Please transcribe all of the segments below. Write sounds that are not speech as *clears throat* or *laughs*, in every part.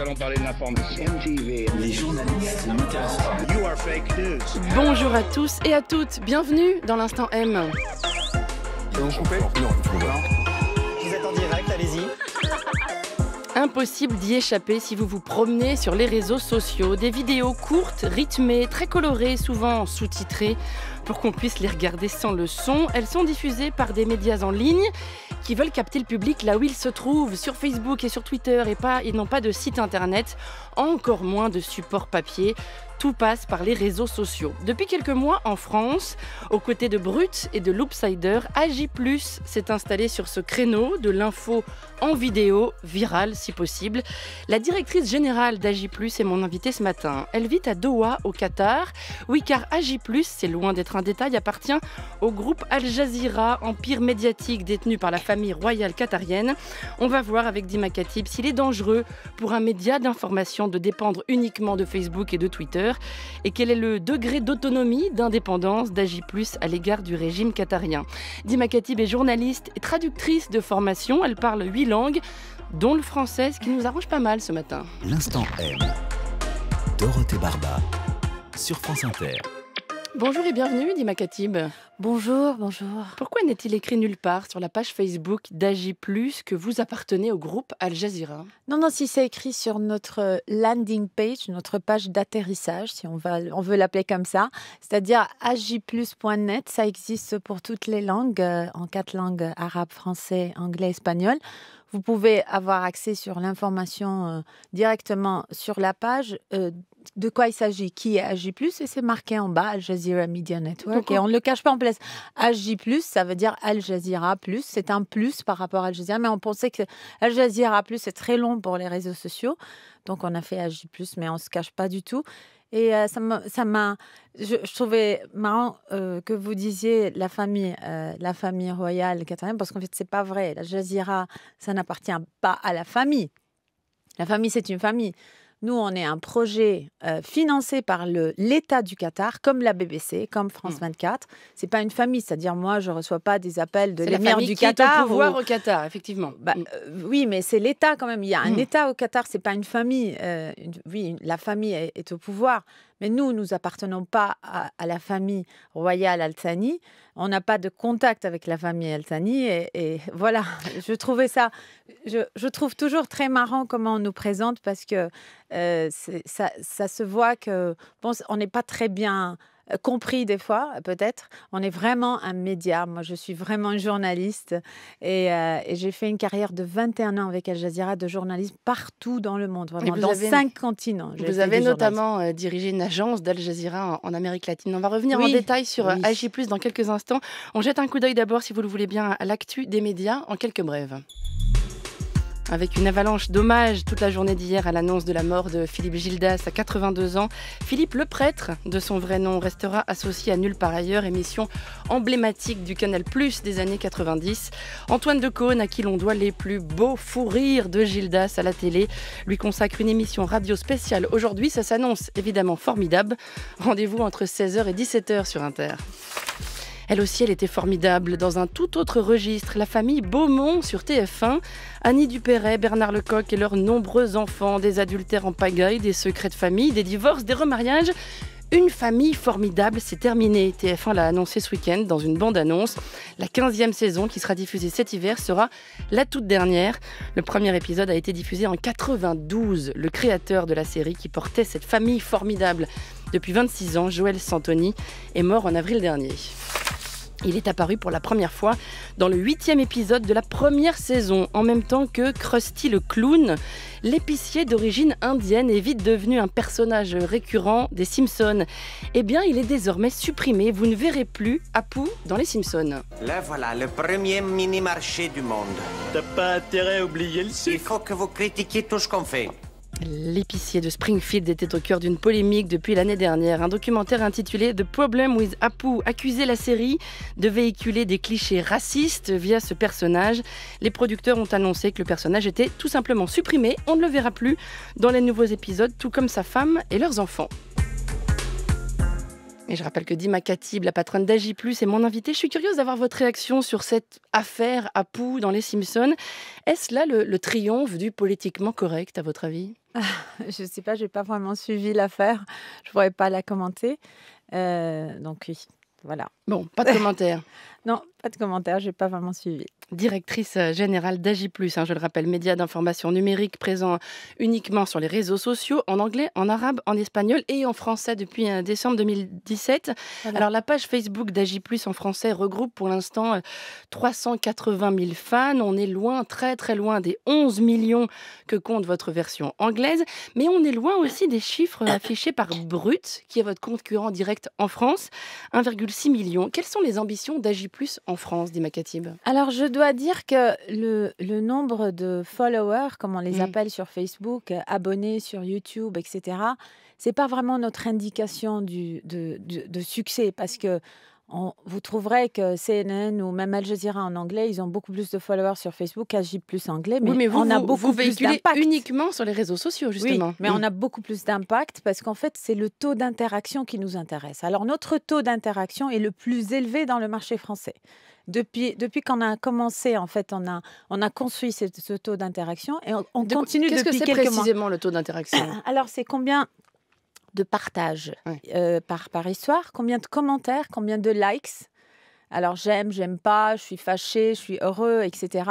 allons parler de l'information. Les journalistes Bonjour à tous et à toutes. Bienvenue dans l'instant M. allez-y. Impossible d'y échapper si vous vous promenez sur les réseaux sociaux. Des vidéos courtes, rythmées, très colorées, souvent sous-titrées. Pour qu'on puisse les regarder sans le son, elles sont diffusées par des médias en ligne qui veulent capter le public là où ils se trouvent, sur Facebook et sur Twitter, et, pas, ils n'ont pas de site internet, encore moins de support papier tout passe par les réseaux sociaux. Depuis quelques mois en France, aux côtés de Brut et de Loopsider, plus s'est installé sur ce créneau de l'info en vidéo, virale si possible. La directrice générale Plus est mon invitée ce matin. Elle vit à Doha au Qatar. Oui car plus c'est loin d'être un détail, appartient au groupe Al Jazeera, empire médiatique détenu par la famille royale qatarienne. On va voir avec Dima s'il est dangereux pour un média d'information de dépendre uniquement de Facebook et de Twitter et quel est le degré d'autonomie, d'indépendance d'Agi Plus à l'égard du régime qatarien. Dima Khatib est journaliste et traductrice de formation. Elle parle huit langues, dont le français, ce qui nous arrange pas mal ce matin. L'instant M. Dorothée Barba sur France Inter. Bonjour et bienvenue, Dima Katib. Bonjour, bonjour. Pourquoi n'est-il écrit nulle part sur la page Facebook d'Agi que vous appartenez au groupe Al Jazeera Non, non, si c'est écrit sur notre euh, landing page, notre page d'atterrissage, si on, veut l'appeler comme ça, c'est-à-dire agiplus.net, ça existe pour toutes les langues, euh, en quatre langues, arabe, français, anglais, espagnol. Vous pouvez avoir accès sur l'information euh, directement sur la page de quoi il s'agit, qui est plus et c'est marqué en bas Al Jazeera Media Network, et on ne le cache pas en place. plus, ça veut dire Al Jazeera+, c'est un plus par rapport à Al Jazeera, mais on pensait que Al Jazeera+, c'est très long pour les réseaux sociaux, donc on a fait plus, mais on ne se cache pas du tout. Et euh, ça m'a... Je, trouvais marrant euh, que vous disiez la famille, euh, la famille royale parce qu'en fait, n'est pas vrai. Al Jazeera, ça n'appartient pas à la famille. La famille, c'est une famille. Nous, on est un projet euh, financé par l'État du Qatar, comme la BBC, comme France 24. Hmm. C'est pas une famille, c'est-à-dire moi, je ne reçois pas des appels de l'émir du Qatar. Est au pouvoir au Qatar, effectivement. Bah, hmm. euh, oui, mais c'est l'État quand même. Il y a un hmm. État au Qatar, ce n'est pas une famille. Euh, oui, la famille est au pouvoir, mais nous, nous appartenons pas à, la famille royale Altani. On n'a pas de contact avec la famille Altani. Et, et *laughs* voilà, je trouvais ça, je, trouve toujours très marrant comment on nous présente parce que euh, ça, ça, se voit que, on n'est pas très bien compris des fois, peut-être. On est vraiment un média. Moi, je suis vraiment journaliste euh, et, j'ai fait une carrière de 21 ans avec Al Jazeera de journalisme partout dans le monde, vraiment, dans cinq continents. Vous avez notamment euh, dirigé une agence d'Al Jazeera en, Amérique latine. On va revenir en détail sur euh, oui. dans quelques instants. On jette un coup d'œil d'abord, si vous le voulez bien, à l'actu des médias en quelques brèves. Avec une avalanche d'hommages toute la journée d'hier à l'annonce de la mort de Philippe Gildas à 82 ans, Philippe le prêtre, de son vrai nom, restera associé à Nulle par ailleurs, émission emblématique du Canal Plus des années 90. Antoine de à qui l'on doit les plus beaux fous rires de Gildas à la télé, lui consacre une émission radio spéciale. Aujourd'hui, ça s'annonce évidemment formidable. Rendez-vous entre 16h et 17h sur Inter. Elle aussi, elle était formidable. Dans un tout autre registre, la famille Beaumont sur TF1, Annie Dupéret, Bernard Lecoq et leurs nombreux enfants, des adultères en pagaille, des secrets de famille, des divorces, des remariages. Une famille formidable, c'est terminé. TF1 l'a annoncé ce week-end dans une bande-annonce. La 15e saison qui sera diffusée cet hiver sera la toute dernière. Le premier épisode a été diffusé en 92. Le créateur de la série qui portait cette famille formidable depuis 26 ans, Joël Santoni, est mort en avril dernier. Il est apparu pour la première fois dans le huitième épisode de la première saison, en même temps que Krusty le clown, l'épicier d'origine indienne est vite devenu un personnage récurrent des Simpsons. Eh bien, il est désormais supprimé, vous ne verrez plus Apu dans les Simpsons. Là voilà, le premier mini-marché du monde. T'as pas intérêt à oublier le site Il faut que vous critiquiez tout ce qu'on fait. L'épicier de Springfield était au cœur d'une polémique depuis l'année dernière. Un documentaire intitulé The Problem with Apu accusait la série de véhiculer des clichés racistes via ce personnage. Les producteurs ont annoncé que le personnage était tout simplement supprimé. On ne le verra plus dans les nouveaux épisodes, tout comme sa femme et leurs enfants. Et je rappelle que Dima Katib, la patronne d'Agi Plus, est mon invité. Je suis curieuse d'avoir votre réaction sur cette affaire à Pou dans Les Simpsons. Est-ce là le, triomphe du politiquement correct, à votre avis ah, je ne sais pas, je n'ai pas vraiment suivi l'affaire. Je ne pourrais pas la commenter. Euh, donc oui, voilà. Bon, pas de commentaire. *laughs* non, pas de commentaires, j'ai pas vraiment suivi. Directrice euh, générale d'Agi+, hein, je le rappelle, média d'information numérique présent uniquement sur les réseaux sociaux, en anglais, en arabe, en espagnol et en français depuis euh, décembre 2017. Alors la page Facebook d'Agi+, en français regroupe pour l'instant 380 euh, 000 fans. On est loin, très très loin des 11 millions que compte votre version anglaise, mais on est loin aussi des chiffres affichés par Brut, qui est votre concurrent direct en France, 1,6 million. Quelles sont les ambitions d'Agi+, en France Makatib. Alors, je dois dire que le, nombre de followers, comme on les mm. appelle sur Facebook, abonnés sur YouTube, etc., c'est pas vraiment notre indication de, succès parce que vous trouverez que CNN ou même Al Jazeera en anglais, ils ont beaucoup plus de followers sur Facebook Agip plus anglais. Mais, vous, on a beaucoup vous véhiculez uniquement sur les réseaux sociaux, justement. Oui, mais on mm. a beaucoup plus d'impact parce qu'en fait, c'est le taux d'interaction qui nous intéresse. Alors, notre taux d'interaction est le plus élevé dans le marché français. Depuis, depuis qu'on a commencé, en fait, on a, on a construit ce, taux d'interaction et on, continue de, continue depuis quelques mois. Qu'est-ce que c'est précisément le taux d'interaction Alors, c'est combien de partage euh, par, par histoire. Combien de commentaires, combien de likes alors j'aime, j'aime pas, je suis fâché je suis heureux, etc.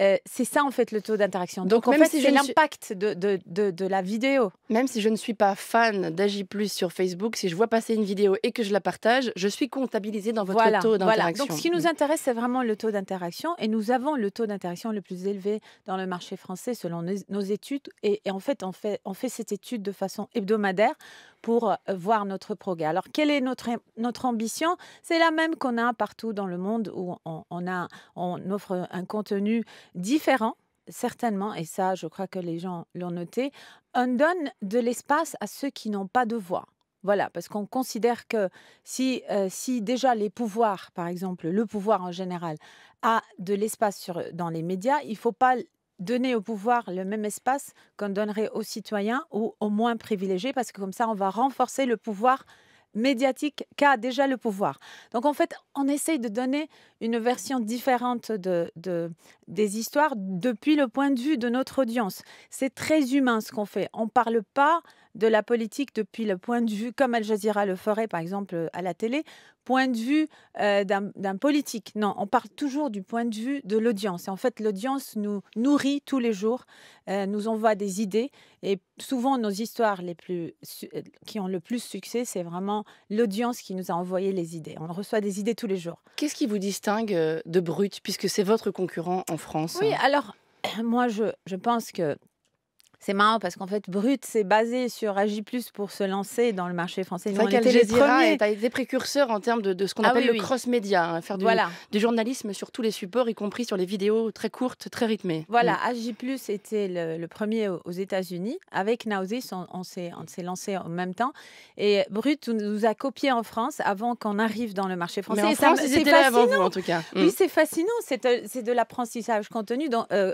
Euh, c'est ça en fait le taux d'interaction. Donc, en fait, c'est l'impact de, de, de, la vidéo. Même si je ne suis pas fan d'Agi Plus sur Facebook, si je vois passer une vidéo et que je la partage, je suis comptabilisée dans votre taux d'interaction. Voilà. Donc ce qui nous mm. intéresse, c'est vraiment le taux d'interaction. Et nous avons le taux d'interaction le plus élevé dans le marché français selon nos, études. Et, en fait on, fait, on fait cette étude de façon hebdomadaire pour euh, voir notre progrès. Alors, quelle est notre, notre ambition C'est la même qu'on a partout dans le monde où on, a, on offre un contenu différents certainement, et ça, je crois que les gens l'ont noté, on donne de l'espace à ceux qui n'ont pas de voix. Voilà, parce qu'on considère que si, euh, si déjà les pouvoirs, par exemple, le pouvoir en général, a de l'espace dans les médias, il ne faut pas donner au pouvoir le même espace qu'on donnerait aux citoyens ou aux moins privilégiés, parce que comme ça, on va renforcer le pouvoir médiatique qu'a déjà le pouvoir. Donc en fait, on essaye de donner une version différente de, des histoires depuis le point de vue de notre audience. C'est très humain ce qu'on fait. On ne parle pas de la politique depuis le point de vue, comme Al Jazeera le ferait par exemple à la télé, point de vue euh, d'un politique. Non, on parle toujours du point de vue de l'audience. en fait, l'audience nous nourrit tous les jours, euh, nous envoie des idées. Et souvent, nos histoires les plus, euh, qui ont le plus succès, c'est vraiment l'audience qui nous a envoyé les idées. On reçoit des idées tous les jours. Qu'est-ce qui vous distingue de Brut, puisque c'est votre concurrent en France Oui, hein alors *clears throat* moi, je, je pense que c'est marrant parce qu'en fait, Brut s'est basé sur Agi pour se lancer dans le marché français. C'est vrai était les des précurseurs en termes de, de ce qu'on ah appelle le cross-média, hein, faire du, du, journalisme sur tous les supports, y compris sur les vidéos très courtes, très rythmées. Voilà, oui. Mm. était le, premier aux États-Unis. Avec Nausis, on, on s'est lancé en même temps. Et Brut nous a copié en France avant qu'on arrive dans le marché français. Mais en France, là avant Vous, en tout cas. Mm. Oui, c'est fascinant. C'est euh, de, l'apprentissage continu. Euh,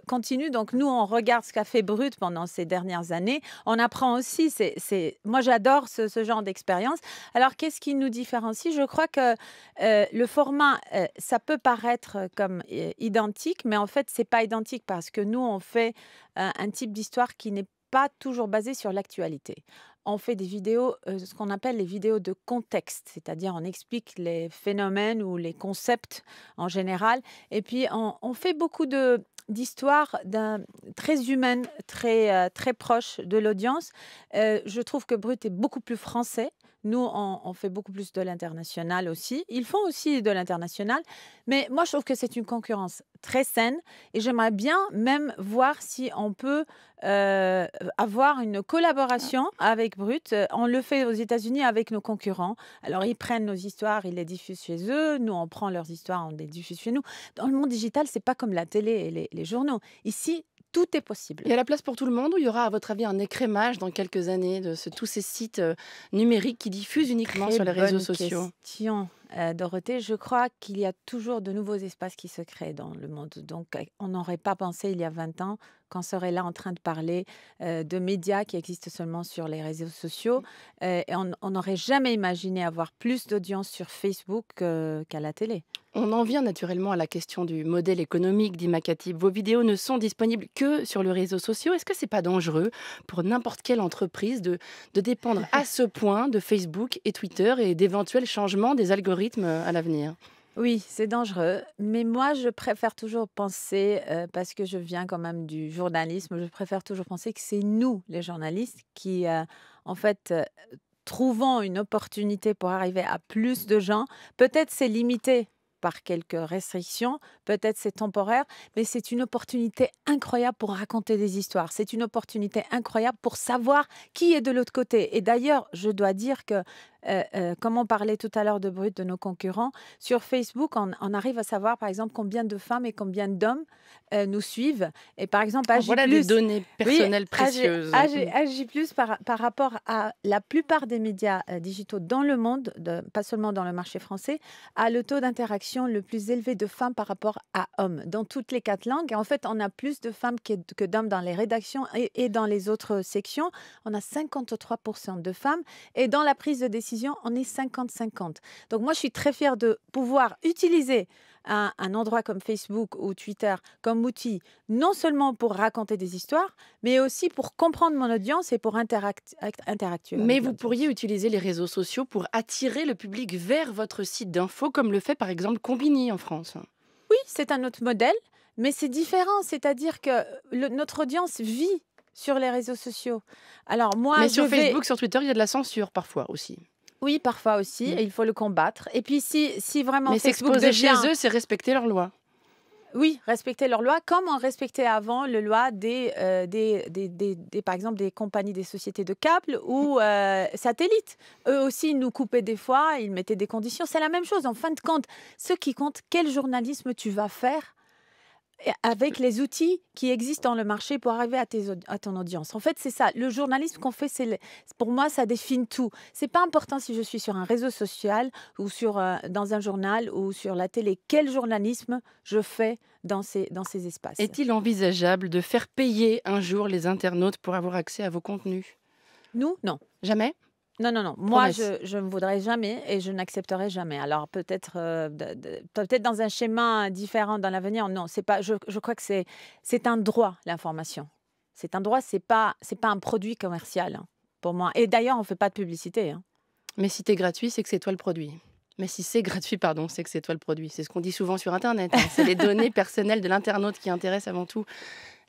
Donc nous, on regarde ce qu'a fait Brut pendant ces dernières années. On apprend aussi, c'est, moi j'adore ce, genre d'expérience. Alors qu'est-ce qui nous différencie Je crois que euh, le format, euh, ça peut paraître euh, comme identique, mais en fait c'est pas identique parce que nous on fait un type d'histoire qui n'est pas toujours basé sur l'actualité on fait des vidéos, euh, ce qu'on appelle les vidéos de contexte, c'est-à-dire on explique les phénomènes ou les concepts en général. Et puis on, fait beaucoup de, très humaines, très, euh, très proche de l'audience. Euh, je trouve que Brut est beaucoup plus français. Nous, on, fait beaucoup plus de l'international aussi. Ils font aussi de l'international. Mais moi, je trouve que c'est une concurrence très saine et j'aimerais bien même voir si on peut euh, avoir une collaboration avec Brut. On le fait aux États-Unis avec nos concurrents. Alors ils prennent nos histoires, ils les diffusent chez eux. Nous, on prend leurs histoires, on les diffuse chez nous. Dans le monde digital, c'est pas comme la télé et les, les journaux. Ici, tout est possible. Il y a la place pour tout le monde ou il y aura, à votre avis, un écrémage dans quelques années de tous ces sites euh, numériques qui diffusent uniquement sur les réseaux sociaux euh, Dorothée, je crois qu'il y a toujours de nouveaux espaces qui se créent dans le monde. Donc, euh, on n'aurait pas pensé il y a 20 ans qu'on serait là en train de parler euh, de médias qui existent seulement sur les réseaux sociaux. Mm. et on n'aurait jamais imaginé avoir plus d'audience sur Facebook qu'à la télé. On en vient naturellement à la question du modèle économique Makati Vos vidéos ne sont disponibles que sur les réseaux sociaux. Est-ce que c'est pas dangereux pour n'importe quelle entreprise de dépendre à ce point de Facebook et Twitter et d'éventuels changements des algorithmes rythme euh, à l'avenir. Oui, c'est dangereux. Mais moi, je préfère toujours penser, euh, parce que je viens quand même du journalisme, je préfère toujours penser que c'est nous, les journalistes, qui, euh, en fait, trouvons une opportunité pour arriver à plus de gens. Peut-être c'est limité par quelques restrictions, peut-être c'est temporaire, mais c'est une opportunité incroyable pour raconter des histoires. C'est une opportunité incroyable pour savoir qui est de l'autre côté. Et d'ailleurs, je dois dire que euh, euh, comme on parlait tout à l'heure de brut de nos concurrents, sur Facebook, on, arrive à savoir, par exemple, combien de femmes et combien d'hommes euh, nous suivent. Et par exemple, AG+, voilà des données personnelles précieuses. AG, par, par rapport à la plupart des médias digitaux dans le monde, pas seulement dans le marché français, a le taux d'interaction le plus élevé de femmes par rapport à hommes, dans toutes les quatre langues. en fait, on a plus de femmes que, que d'hommes dans les rédactions et, et dans les autres sections. On a 53% de femmes. Et dans la prise de décision, décision, on est 50-50. Donc moi, je suis très fière de pouvoir utiliser un, endroit comme Facebook ou Twitter comme outil, non seulement pour raconter des histoires, mais aussi pour comprendre mon audience et pour interact interactuer. Mais vous pourriez utiliser les réseaux sociaux pour attirer le public vers votre site d'info, comme le fait par exemple Combini en France. Oui, c'est un autre modèle, mais c'est différent. C'est-à-dire que notre audience vit sur les réseaux sociaux. Alors moi, mais sur Facebook, sur Twitter, il y a de la censure parfois aussi. Oui, parfois aussi. Mm. Et il faut le combattre. Et puis si, si vraiment. Mais s'exposer chez eux, c'est respecter leurs lois. Oui, respecter leurs lois, comme on respectait avant le loi des, euh, des, des, des, par exemple, des compagnies, des sociétés de câbles ou mm. euh, satellites. Eux aussi, ils nous coupaient des fois, ils mettaient des conditions. C'est la même chose. En fin de compte, ce qui compte, quel journalisme tu vas faire avec les outils qui existent dans le marché pour arriver à, tes, à ton audience. En fait, c'est ça. Le journalisme qu'on fait, c'est pour moi, ça définit tout. C'est pas important si je suis sur un réseau social ou sur, euh, dans un journal ou sur la télé. Quel journalisme je fais dans ces, dans ces espaces Est-il envisageable de faire payer un jour les internautes pour avoir accès à vos contenus Nous, non. Jamais non, non, non. Moi, je, ne voudrais jamais et je n'accepterai jamais. Alors peut-être euh, peut-être dans un schéma différent dans l'avenir. Non, c'est pas. Je, crois que c'est c'est un droit l'information. C'est un droit. C'est pas c'est pas un produit commercial hein, pour moi. Et d'ailleurs, on ne fait pas de publicité. Hein. Mais si tu es gratuit, c'est que c'est toi le produit. Mais si c'est gratuit, pardon, c'est que c'est toi le produit. C'est ce qu'on dit souvent sur Internet. Hein. C'est les *laughs* données personnelles de l'internaute qui intéressent avant tout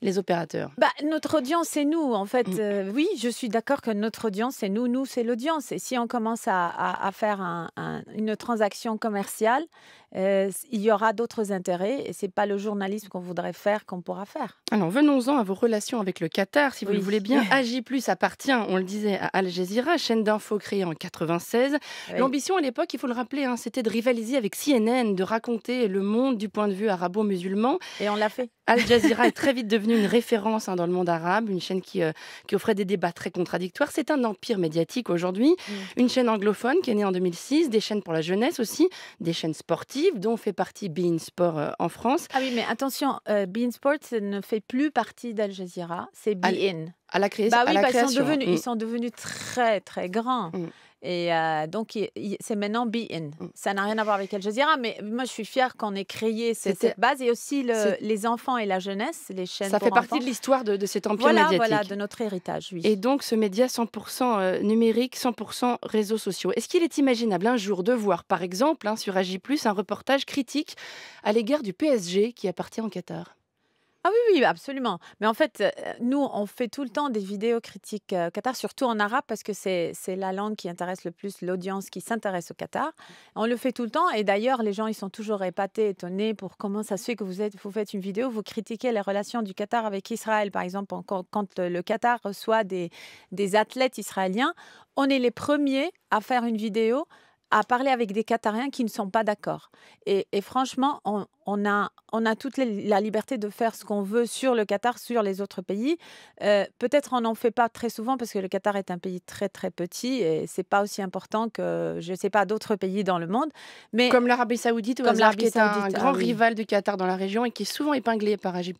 les opérateurs bah, Notre audience, c'est nous, en fait. Mm. Euh, oui, je suis d'accord que notre audience, c'est nous. Nous, c'est l'audience. Et si on commence à, faire une transaction commerciale, euh, il y aura d'autres intérêts et ce n'est pas le journalisme qu'on voudrait faire qu'on pourra faire. Alors, venons-en à vos relations avec le Qatar. Si vous le voulez bien, *laughs* Agi Plus appartient, on le disait, à Al Jazeera, chaîne d'info créée en 96. L'ambition à l'époque, il faut le rappeler, hein, c'était de rivaliser avec CNN, de raconter le monde du point de vue arabo-musulman. Et on l'a fait. Al Jazeera est très vite devenu une référence hein, dans le monde arabe, une chaîne qui, euh, qui offrait des débats très contradictoires. C'est un empire médiatique aujourd'hui, mm. une chaîne anglophone qui est née en 2006, des chaînes pour la jeunesse aussi, des chaînes sportives dont fait partie Bein Sport euh, en France. Ah oui, mais attention, euh, Bein Sport ne fait plus partie d'Al Jazeera, c'est Bein. À, à la, crise. à la création. Ils sont, devenus, ils mm. sont devenus très très grands. Mm. Et euh, donc, c'est maintenant Be In. Mm. Ça n'a rien à voir avec Al Jazeera, ah, mais moi, je suis fière qu'on ait créé cette, base et aussi les enfants et la jeunesse, les chaînes. Ça fait partie de l'histoire de, de, cet empire voilà, médiatique. Voilà, de notre héritage. Oui. Et donc, ce média 100% euh, numérique, 100% réseaux sociaux. Est-ce qu'il est imaginable un jour de voir, par exemple, hein, sur AJ, un reportage critique à l'égard du PSG qui appartient en Qatar ah oui, absolument. Mais en fait, euh, nous, on fait tout le temps des vidéos critiques euh, Qatar, surtout en arabe, parce que c'est la langue qui intéresse le plus l'audience qui s'intéresse au Qatar. On le fait tout le temps. Et d'ailleurs, les gens, ils sont toujours épatés, étonnés pour comment ça se fait que vous, êtes, vous faites une vidéo, vous critiquez les relations du Qatar avec Israël. Par exemple, quand, quand le Qatar reçoit des, des athlètes israéliens, on est les premiers à faire une vidéo à parler avec des Qatariens qui ne sont pas d'accord. Et, franchement, on, a, on a toute la liberté de faire ce qu'on veut sur le Qatar, sur les autres pays. Euh, peut-être on n'en fait pas très souvent parce que le Qatar est un pays très très petit et c'est pas aussi important que, je ne sais pas, d'autres pays dans le monde. Mais comme l'Arabie Saoudite, ou comme l'Arabie qui est un, grand ah rival du Qatar dans la région et qui est souvent épinglé par AG+.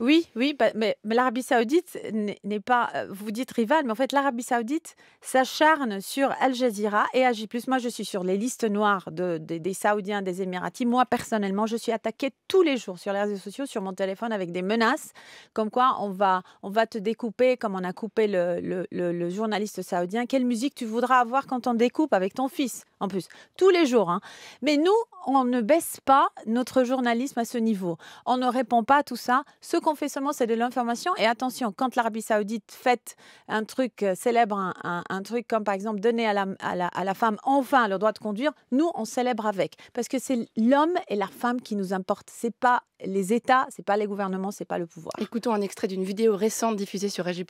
Oui, oui, bah, mais, l'Arabie saoudite n'est pas, euh, vous dites rival, mais en fait l'Arabie saoudite s'acharne sur Al Jazeera et agit plus. Moi, je suis sur les listes noires des Saoudiens, des Émiratis. Moi, personnellement, je suis attaquée tous les jours sur les réseaux sociaux, sur mon téléphone, avec des menaces, comme quoi on va, on va te découper, comme on a coupé le, journaliste saoudien. Quelle musique tu voudras avoir quand on découpe avec ton fils en plus, tous les jours. Hein. Mais nous, on ne baisse pas notre journalisme à ce niveau. On ne répond pas à tout ça. Ce qu'on fait seulement, c'est de l'information. Et attention, quand l'Arabie saoudite fête un truc, euh, célèbre un, truc comme par exemple donner à la, femme enfin le droit de conduire, nous, on célèbre avec. Parce que c'est l'homme et la femme qui nous importent. C'est pas les États, c'est pas les gouvernements, c'est pas le pouvoir. Écoutons un extrait d'une vidéo récente diffusée sur Rg+.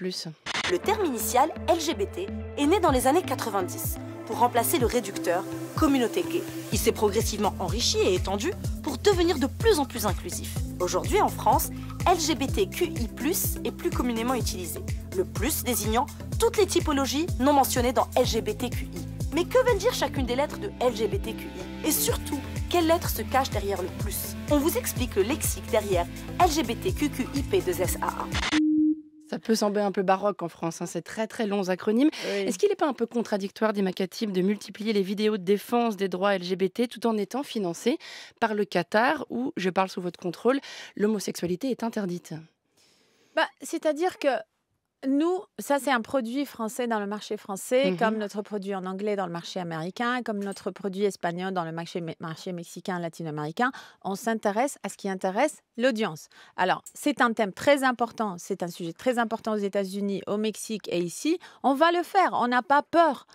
Le terme initial LGBT est né dans les années 90 pour remplacer le réducteur communauté gay. Il s'est progressivement enrichi et étendu pour devenir de plus en plus inclusif. Aujourd'hui en France, LGBTQI+ est plus communément utilisé, le plus désignant toutes les typologies non mentionnées dans LGBTQI. Mais que veulent dire chacune des lettres de LGBTQI Et surtout, quelles lettres se cachent derrière le plus On vous explique le lexique derrière LGBTQQIP2SAA. Ça peut sembler un peu baroque en France, hein, ces très très longs acronymes. Est-ce qu'il n'est pas un peu contradictoire Makatib, de multiplier les vidéos de défense des droits LGBT tout en étant financé par le Qatar où, je parle sous votre contrôle, l'homosexualité est interdite bah, C'est-à-dire que nous, ça c'est un produit français dans le marché français, mmh comme notre produit en anglais dans le marché américain, comme notre produit espagnol dans le marché, mexicain, latino-américain. On s'intéresse à ce qui intéresse l'audience. Alors, c'est un thème très important, c'est un sujet très important aux États-Unis, au Mexique et ici. On va le faire, on n'a pas peur.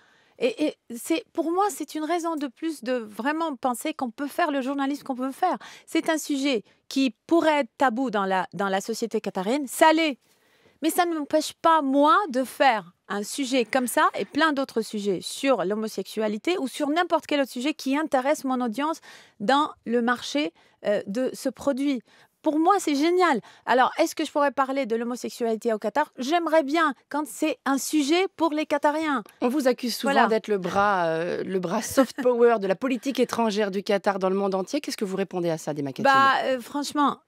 Et, c'est pour moi, c'est une raison de plus de vraiment penser qu'on peut faire le journalisme qu'on peut faire. C'est un sujet qui pourrait être tabou dans la, dans la société qatarienne. Ça mais ça ne m'empêche pas, moi, de faire un sujet comme ça et plein d'autres sujets sur l'homosexualité ou sur n'importe quel autre sujet qui intéresse mon audience dans le marché euh, de ce produit. Pour moi, c'est génial. Alors, est-ce que je pourrais parler de l'homosexualité au Qatar J'aimerais bien quand c'est un sujet pour les Qatariens. On vous accuse souvent d'être le bras, euh, le bras soft power de la politique étrangère du Qatar dans le monde entier. Qu'est-ce que vous répondez à ça, des Bah, euh, franchement,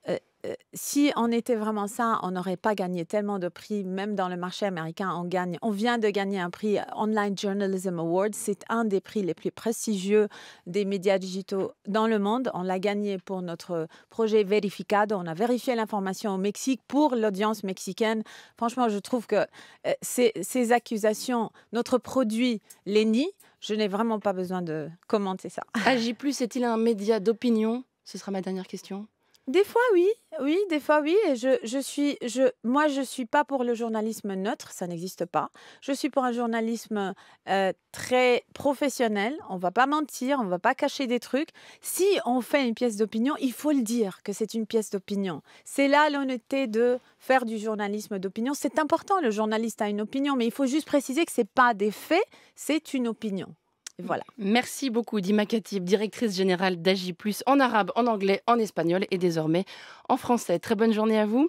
si on était vraiment ça, on n'aurait pas gagné tellement de prix, même dans le marché américain. On gagne, on vient de gagner un prix Online Journalism Award. C'est un des prix les plus prestigieux des médias digitaux dans le monde. On l'a gagné pour notre projet Verificado. On a vérifié l'information au Mexique pour l'audience mexicaine. Franchement, je trouve que ces, ces accusations, notre produit les nie. Je n'ai vraiment pas besoin de commenter ça. Agi Plus est-il un média d'opinion Ce sera ma dernière question. Des fois, oui, oui, des fois, oui. Et je, je suis, je, moi, je suis pas pour le journalisme neutre, ça n'existe pas. Je suis pour un journalisme euh, très professionnel. On va pas mentir, on ne va pas cacher des trucs. Si on fait une pièce d'opinion, il faut le dire que c'est une pièce d'opinion. C'est là l'honnêteté de faire du journalisme d'opinion. C'est important. Le journaliste a une opinion, mais il faut juste préciser que ce n'est pas des faits, c'est une opinion. Voilà. Merci beaucoup, Dima Katib, directrice générale d'Agi en arabe, en anglais, en espagnol et désormais en français. Très bonne journée à vous.